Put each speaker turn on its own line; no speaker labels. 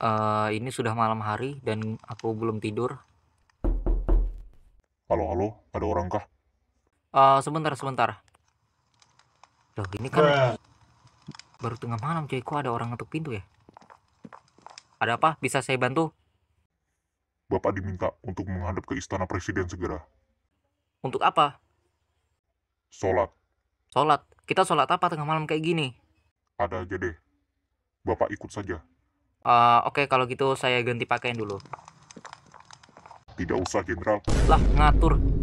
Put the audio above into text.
uh, ini sudah malam hari dan aku belum tidur. Halo,
halo, ada orang kah?
Uh, sebentar, sebentar.
Loh, ini kan Bleh.
baru tengah malam, cuy. Kok ada orang ngetuk pintu ya?
Ada apa? Bisa saya bantu? Bapak diminta untuk menghadap ke istana presiden segera. Untuk apa? Sholat. Sholat?
Kita sholat apa tengah malam kayak gini?
Ada aja deh. Bapak ikut saja.
Uh, Oke, okay, kalau gitu saya ganti pakaian dulu.
Tidak usah, Jenderal. Lah, ngatur.